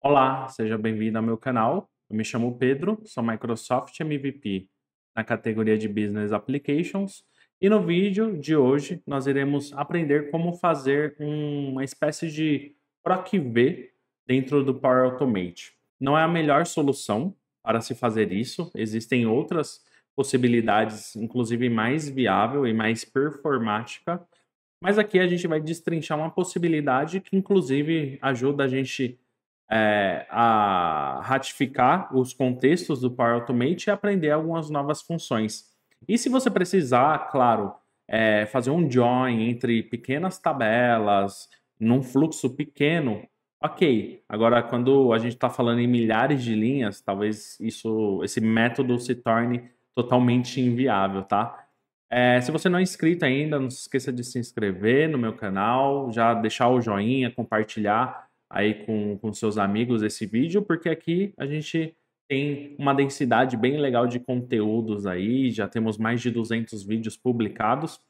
Olá, seja bem-vindo ao meu canal. Eu me chamo Pedro, sou Microsoft MVP na categoria de Business Applications e no vídeo de hoje nós iremos aprender como fazer uma espécie de PROC-V dentro do Power Automate. Não é a melhor solução para se fazer isso, existem outras possibilidades, inclusive mais viável e mais performática, mas aqui a gente vai destrinchar uma possibilidade que inclusive ajuda a gente é, a ratificar os contextos do Power Automate e aprender algumas novas funções. E se você precisar, claro, é, fazer um join entre pequenas tabelas, num fluxo pequeno, ok. Agora, quando a gente está falando em milhares de linhas, talvez isso, esse método se torne totalmente inviável, tá? É, se você não é inscrito ainda, não se esqueça de se inscrever no meu canal, já deixar o joinha, compartilhar aí com, com seus amigos esse vídeo, porque aqui a gente tem uma densidade bem legal de conteúdos aí, já temos mais de 200 vídeos publicados,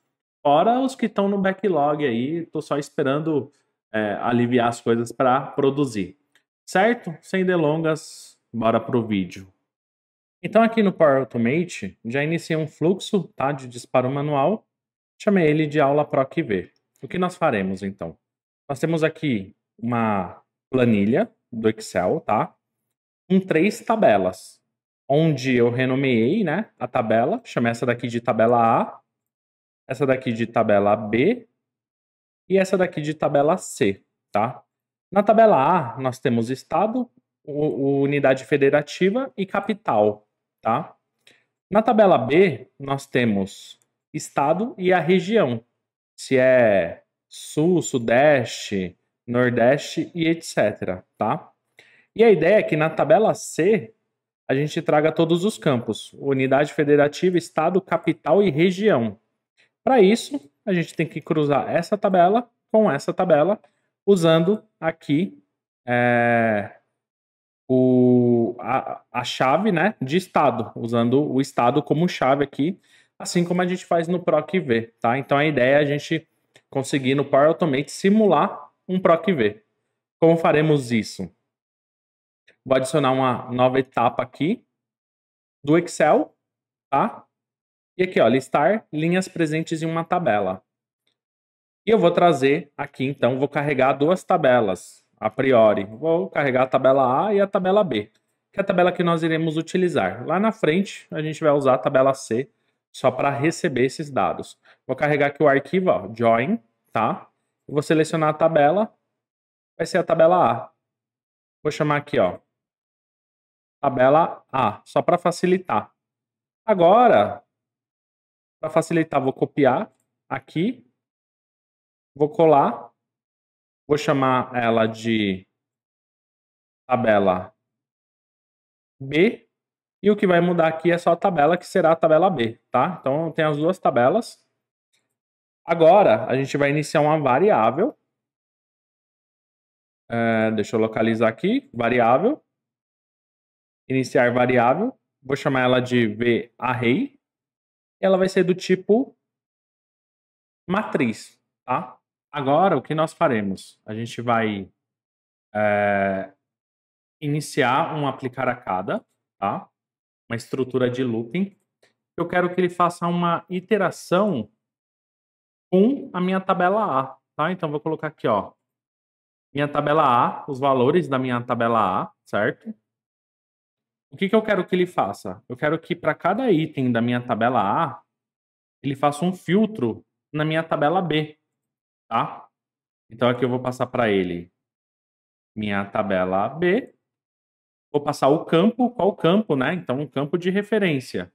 fora os que estão no backlog aí, estou só esperando é, aliviar as coisas para produzir. Certo? Sem delongas, bora pro vídeo. Então aqui no Power Automate, já iniciei um fluxo tá, de disparo manual, chamei ele de aula PROC V. O que nós faremos então? Nós temos aqui uma planilha do Excel, tá? Com três tabelas, onde eu renomeei, né, a tabela, chamei essa daqui de tabela A, essa daqui de tabela B e essa daqui de tabela C, tá? Na tabela A, nós temos estado, o unidade federativa e capital, tá? Na tabela B, nós temos estado e a região, se é sul, sudeste, Nordeste e etc. Tá? E a ideia é que na tabela C a gente traga todos os campos: unidade federativa, estado, capital e região. Para isso, a gente tem que cruzar essa tabela com essa tabela, usando aqui é, o, a, a chave né, de estado, usando o estado como chave aqui, assim como a gente faz no PROC V. Tá? Então a ideia é a gente conseguir no Power Automate simular um PROC-V. Como faremos isso? Vou adicionar uma nova etapa aqui do Excel, tá? E aqui, ó, listar linhas presentes em uma tabela. E eu vou trazer aqui, então, vou carregar duas tabelas a priori. Vou carregar a tabela A e a tabela B, que é a tabela que nós iremos utilizar. Lá na frente, a gente vai usar a tabela C só para receber esses dados. Vou carregar aqui o arquivo, ó, join, tá? Eu vou selecionar a tabela. Vai ser a tabela A. Vou chamar aqui, ó. Tabela A, só para facilitar. Agora, para facilitar, vou copiar aqui. Vou colar. Vou chamar ela de tabela B. E o que vai mudar aqui é só a tabela, que será a tabela B, tá? Então, tem as duas tabelas. Agora, a gente vai iniciar uma variável. É, deixa eu localizar aqui, variável. Iniciar variável. Vou chamar ela de varray. Ela vai ser do tipo matriz, tá? Agora, o que nós faremos? A gente vai é, iniciar um aplicar a cada, tá? Uma estrutura de looping. Eu quero que ele faça uma iteração com a minha tabela A, tá? Então vou colocar aqui, ó, minha tabela A, os valores da minha tabela A, certo? O que, que eu quero que ele faça? Eu quero que para cada item da minha tabela A, ele faça um filtro na minha tabela B, tá? Então aqui eu vou passar para ele minha tabela B, vou passar o campo, qual campo, né? Então um campo de referência,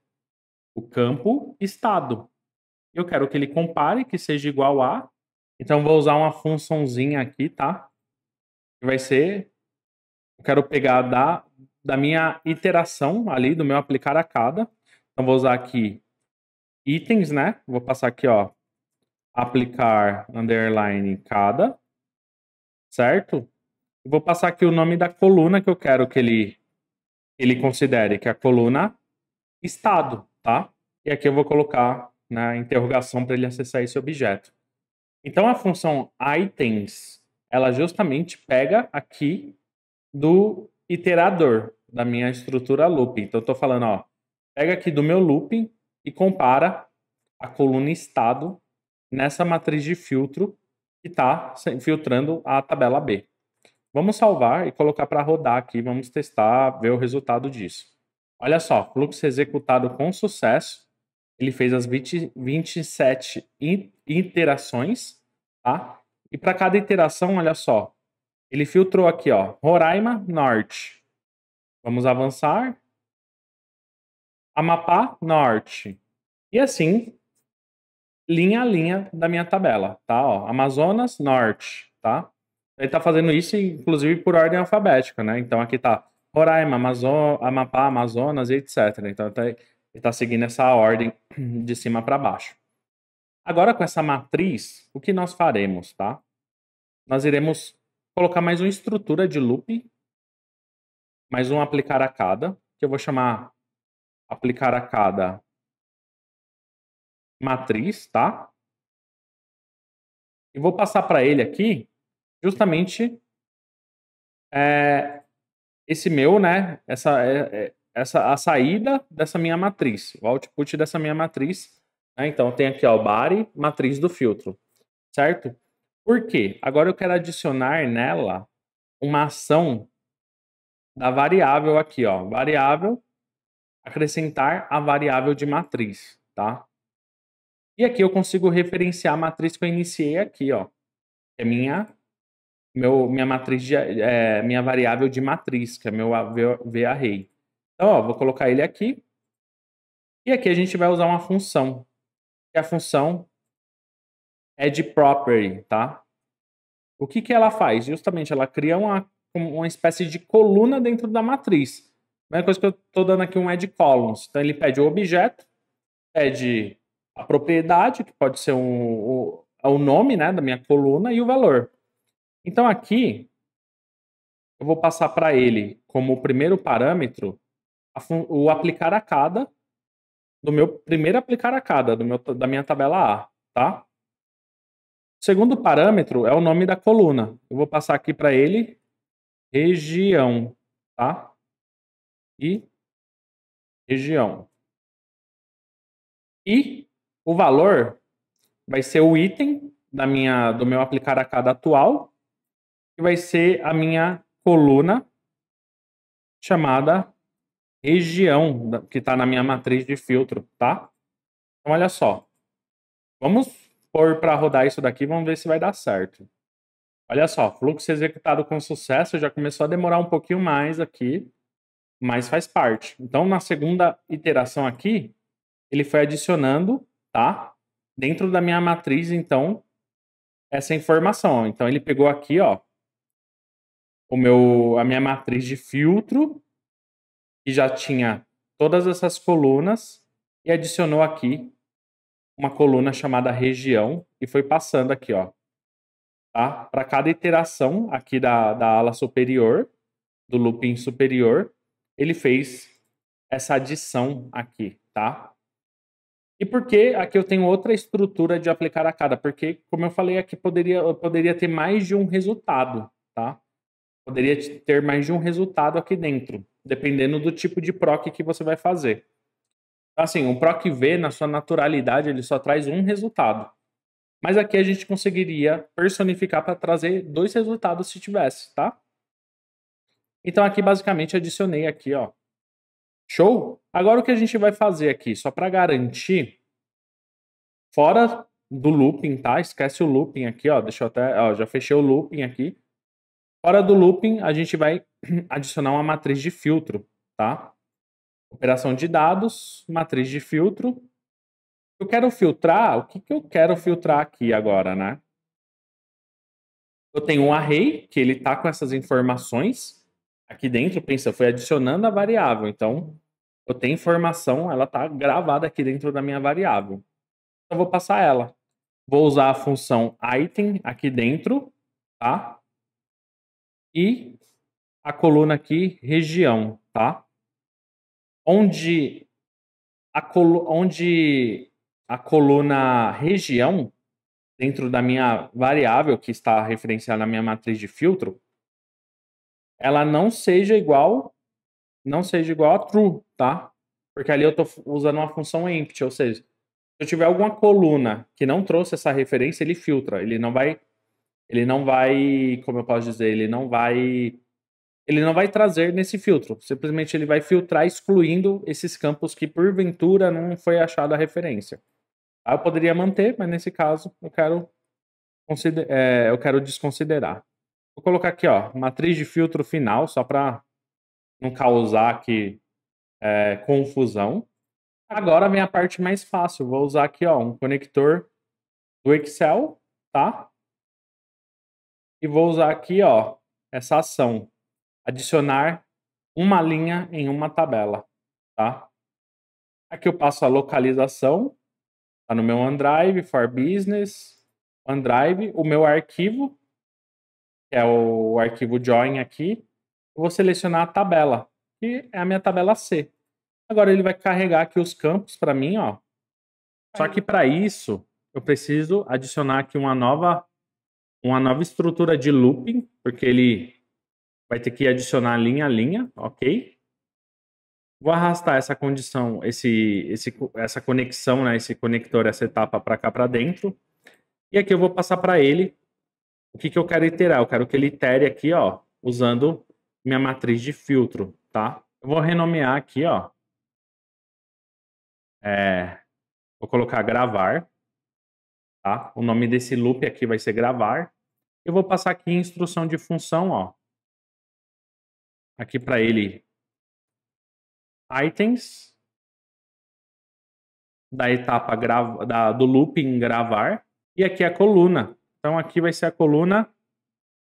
o campo estado. Eu quero que ele compare, que seja igual a. Então, vou usar uma funçãozinha aqui, tá? Que vai ser... Eu quero pegar da, da minha iteração ali, do meu aplicar a cada. Então, vou usar aqui itens, né? Vou passar aqui, ó. Aplicar underline cada. Certo? vou passar aqui o nome da coluna que eu quero que ele, ele considere, que é a coluna estado, tá? E aqui eu vou colocar na interrogação para ele acessar esse objeto. Então a função items, ela justamente pega aqui do iterador da minha estrutura loop. Então eu estou falando, ó, pega aqui do meu loop e compara a coluna estado nessa matriz de filtro que está filtrando a tabela B. Vamos salvar e colocar para rodar aqui, vamos testar, ver o resultado disso. Olha só, fluxo executado com sucesso ele fez as 20, 27 in, interações, tá? E para cada interação, olha só, ele filtrou aqui, ó, Roraima Norte. Vamos avançar. Amapá Norte. E assim, linha a linha da minha tabela, tá? Ó, Amazonas Norte, tá? Ele tá fazendo isso, inclusive, por ordem alfabética, né? Então aqui tá Roraima, Amazon, Amapá, Amazonas, etc. Então tá está seguindo essa ordem de cima para baixo. Agora, com essa matriz, o que nós faremos, tá? Nós iremos colocar mais uma estrutura de loop, mais um aplicar a cada, que eu vou chamar aplicar a cada matriz, tá? E vou passar para ele aqui justamente é, esse meu, né? Essa, é, é essa, a saída dessa minha matriz, o output dessa minha matriz. Né? Então, tem aqui ó, o body, matriz do filtro, certo? Por quê? Agora eu quero adicionar nela uma ação da variável aqui, ó, variável, acrescentar a variável de matriz, tá? E aqui eu consigo referenciar a matriz que eu iniciei aqui, ó, é minha meu, minha matriz de, é, minha variável de matriz, que é meu VArray. Então, ó, vou colocar ele aqui. E aqui a gente vai usar uma função. E a função é de property, tá? O que, que ela faz? Justamente, ela cria uma, uma espécie de coluna dentro da matriz. A mesma coisa que eu estou dando aqui é um add columns. Então, ele pede o objeto, pede a propriedade, que pode ser um, o, é o nome né, da minha coluna, e o valor. Então, aqui, eu vou passar para ele como primeiro parâmetro o aplicar a cada do meu primeiro aplicar a cada do meu, da minha tabela A, tá? O segundo parâmetro é o nome da coluna. Eu vou passar aqui para ele região, tá? E região. E o valor vai ser o item da minha do meu aplicar a cada atual, que vai ser a minha coluna chamada região que está na minha matriz de filtro, tá? Então, olha só. Vamos pôr para rodar isso daqui, vamos ver se vai dar certo. Olha só, fluxo executado com sucesso já começou a demorar um pouquinho mais aqui, mas faz parte. Então, na segunda iteração aqui, ele foi adicionando, tá? Dentro da minha matriz, então, essa informação. Então, ele pegou aqui, ó, o meu, a minha matriz de filtro, que já tinha todas essas colunas e adicionou aqui uma coluna chamada região e foi passando aqui, ó. Tá? Para cada iteração aqui da, da ala superior, do looping superior, ele fez essa adição aqui, tá? E por que aqui eu tenho outra estrutura de aplicar a cada? Porque, como eu falei aqui, poderia, eu poderia ter mais de um resultado, tá? poderia ter mais de um resultado aqui dentro, dependendo do tipo de PROC que você vai fazer. Então, assim, um PROC V, na sua naturalidade, ele só traz um resultado. Mas aqui a gente conseguiria personificar para trazer dois resultados se tivesse, tá? Então aqui basicamente adicionei aqui, ó. Show? Agora o que a gente vai fazer aqui, só para garantir, fora do looping, tá? Esquece o looping aqui, ó. Deixa eu até, ó, já fechei o looping aqui. Fora do looping, a gente vai adicionar uma matriz de filtro, tá? Operação de dados, matriz de filtro. Eu quero filtrar, o que, que eu quero filtrar aqui agora, né? Eu tenho um array, que ele tá com essas informações aqui dentro, pensa, eu fui adicionando a variável, então eu tenho informação, ela tá gravada aqui dentro da minha variável. Então, eu vou passar ela. Vou usar a função item aqui dentro, tá? e a coluna aqui, região, tá? Onde a, colo onde a coluna região, dentro da minha variável que está referenciada na minha matriz de filtro, ela não seja igual não seja igual a true, tá? Porque ali eu estou usando uma função empty, ou seja, se eu tiver alguma coluna que não trouxe essa referência, ele filtra, ele não vai ele não vai, como eu posso dizer, ele não vai ele não vai trazer nesse filtro. Simplesmente ele vai filtrar excluindo esses campos que porventura não foi achada a referência. Ah, eu poderia manter, mas nesse caso eu quero é, eu quero desconsiderar. Vou colocar aqui, ó, matriz de filtro final, só para não causar aqui é, confusão. Agora vem a parte mais fácil. Vou usar aqui, ó, um conector do Excel, tá? e vou usar aqui, ó, essa ação. Adicionar uma linha em uma tabela, tá? Aqui eu passo a localização, tá no meu OneDrive, For Business, OneDrive, o meu arquivo, que é o arquivo join aqui, eu vou selecionar a tabela, que é a minha tabela C. Agora ele vai carregar aqui os campos para mim, ó. Só que para isso, eu preciso adicionar aqui uma nova uma nova estrutura de looping, porque ele vai ter que adicionar linha a linha, ok? Vou arrastar essa condição, esse, esse, essa conexão, né, esse conector, essa etapa para cá para dentro. E aqui eu vou passar para ele o que, que eu quero iterar. Eu quero que ele itere aqui, ó, usando minha matriz de filtro, tá? Eu vou renomear aqui, ó. É, vou colocar gravar. Tá? O nome desse loop aqui vai ser gravar. Eu vou passar aqui a instrução de função, ó. Aqui para ele, items da etapa grava, da, do em gravar. E aqui a coluna. Então aqui vai ser a coluna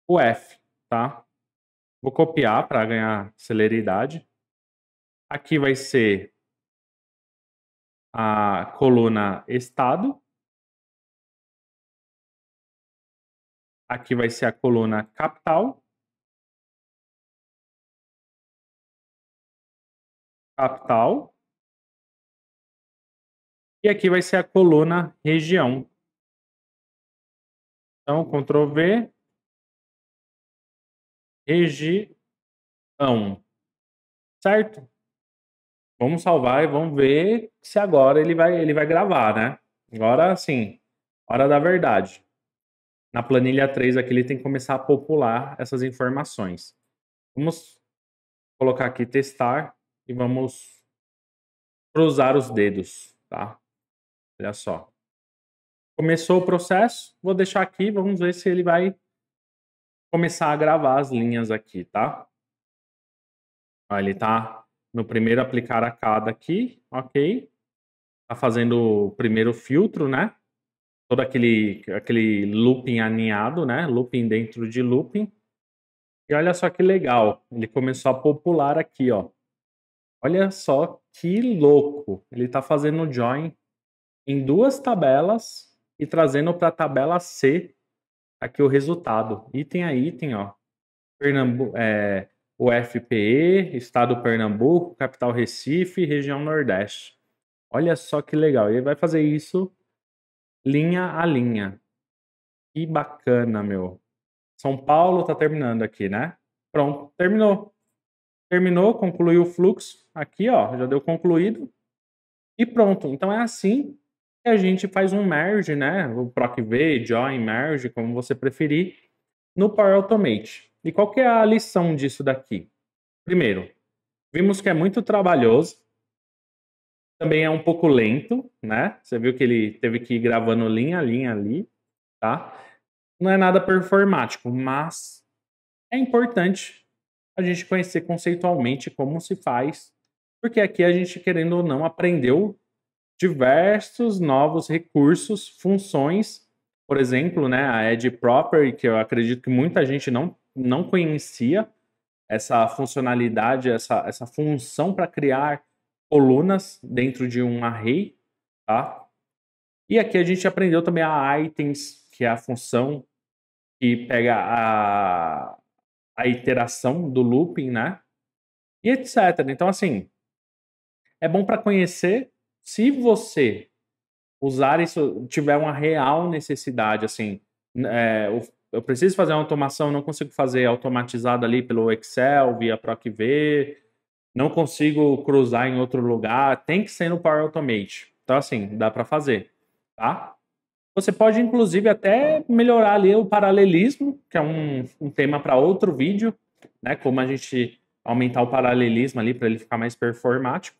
UF, tá? Vou copiar para ganhar celeridade. Aqui vai ser a coluna estado Aqui vai ser a coluna capital. Capital. E aqui vai ser a coluna região. Então, Ctrl V. Região. Certo? Vamos salvar e vamos ver se agora ele vai, ele vai gravar, né? Agora sim, hora da verdade. Na planilha 3 aqui ele tem que começar a popular essas informações. Vamos colocar aqui testar e vamos cruzar os dedos, tá? Olha só. Começou o processo, vou deixar aqui, vamos ver se ele vai começar a gravar as linhas aqui, tá? Ó, ele tá no primeiro aplicar a cada aqui, ok? Tá fazendo o primeiro filtro, né? todo aquele, aquele looping aninhado, né? Looping dentro de looping. E olha só que legal, ele começou a popular aqui, ó. Olha só que louco, ele está fazendo join em duas tabelas e trazendo para a tabela C aqui o resultado, item a item, ó. Pernambu é, o FPE, Estado Pernambuco, Capital Recife, Região Nordeste. Olha só que legal, ele vai fazer isso linha a linha. Que bacana, meu. São Paulo tá terminando aqui, né? Pronto, terminou. Terminou, concluiu o fluxo. Aqui, ó, já deu concluído. E pronto. Então é assim que a gente faz um merge, né? O proc v, join, merge, como você preferir, no Power Automate. E qual que é a lição disso daqui? Primeiro, vimos que é muito trabalhoso, também é um pouco lento, né? Você viu que ele teve que ir gravando linha a linha ali, tá? Não é nada performático, mas é importante a gente conhecer conceitualmente como se faz, porque aqui a gente, querendo ou não, aprendeu diversos novos recursos, funções, por exemplo, né, a Edge Property, que eu acredito que muita gente não, não conhecia essa funcionalidade, essa, essa função para criar colunas dentro de um array, tá? E aqui a gente aprendeu também a items, que é a função que pega a, a iteração do looping, né? E etc. Então, assim, é bom para conhecer se você usar isso, tiver uma real necessidade, assim, é, eu preciso fazer uma automação, não consigo fazer automatizado ali pelo Excel, via PROCV, não consigo cruzar em outro lugar, tem que ser no Power Automate. Então, assim, dá para fazer, tá? Você pode, inclusive, até melhorar ali o paralelismo, que é um, um tema para outro vídeo, né? Como a gente aumentar o paralelismo ali para ele ficar mais performático.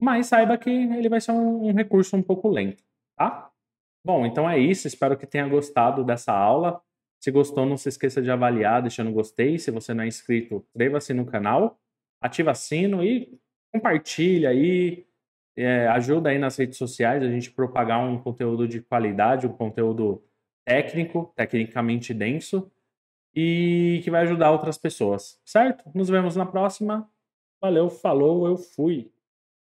Mas saiba que ele vai ser um, um recurso um pouco lento, tá? Bom, então é isso. Espero que tenha gostado dessa aula. Se gostou, não se esqueça de avaliar deixando gostei. Se você não é inscrito, inscreva-se no canal ativa sino e compartilha aí, é, ajuda aí nas redes sociais a gente propagar um conteúdo de qualidade, um conteúdo técnico, tecnicamente denso e que vai ajudar outras pessoas, certo? Nos vemos na próxima. Valeu, falou, eu fui.